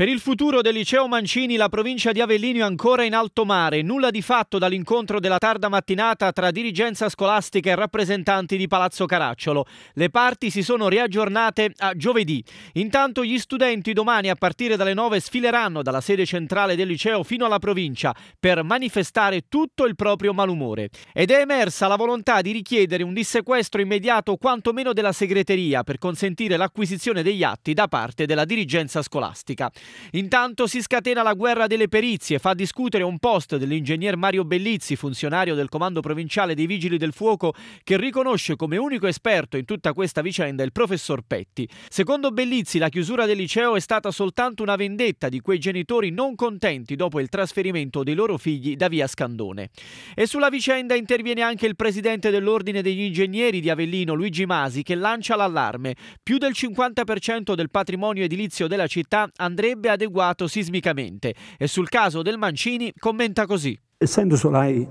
Per il futuro del liceo Mancini la provincia di Avellino è ancora in alto mare, nulla di fatto dall'incontro della tarda mattinata tra dirigenza scolastica e rappresentanti di Palazzo Caracciolo. Le parti si sono riaggiornate a giovedì. Intanto gli studenti domani a partire dalle 9 sfileranno dalla sede centrale del liceo fino alla provincia per manifestare tutto il proprio malumore. Ed è emersa la volontà di richiedere un dissequestro immediato quantomeno della segreteria per consentire l'acquisizione degli atti da parte della dirigenza scolastica. Intanto si scatena la guerra delle perizie, fa discutere un post dell'ingegner Mario Bellizzi, funzionario del comando provinciale dei Vigili del Fuoco, che riconosce come unico esperto in tutta questa vicenda il professor Petti. Secondo Bellizzi la chiusura del liceo è stata soltanto una vendetta di quei genitori non contenti dopo il trasferimento dei loro figli da via Scandone. E sulla vicenda interviene anche il presidente dell'Ordine degli Ingegneri di Avellino, Luigi Masi, che lancia l'allarme. Più del 50% del patrimonio edilizio della città andrebbe sarebbe adeguato sismicamente e sul caso del Mancini commenta così. Essendo Solai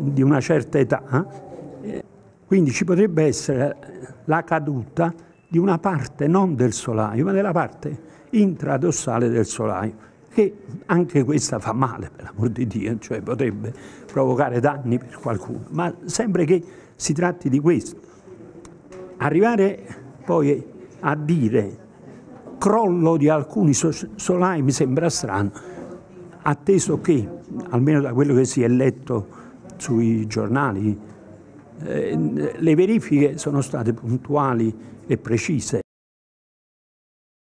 di una certa età, eh, quindi ci potrebbe essere la caduta di una parte non del solaio, ma della parte intradossale del solaio che anche questa fa male, per l'amor di Dio, cioè potrebbe provocare danni per qualcuno, ma sembra che si tratti di questo. Arrivare poi a dire crollo di alcuni solai mi sembra strano, atteso che, almeno da quello che si è letto sui giornali, eh, le verifiche sono state puntuali e precise.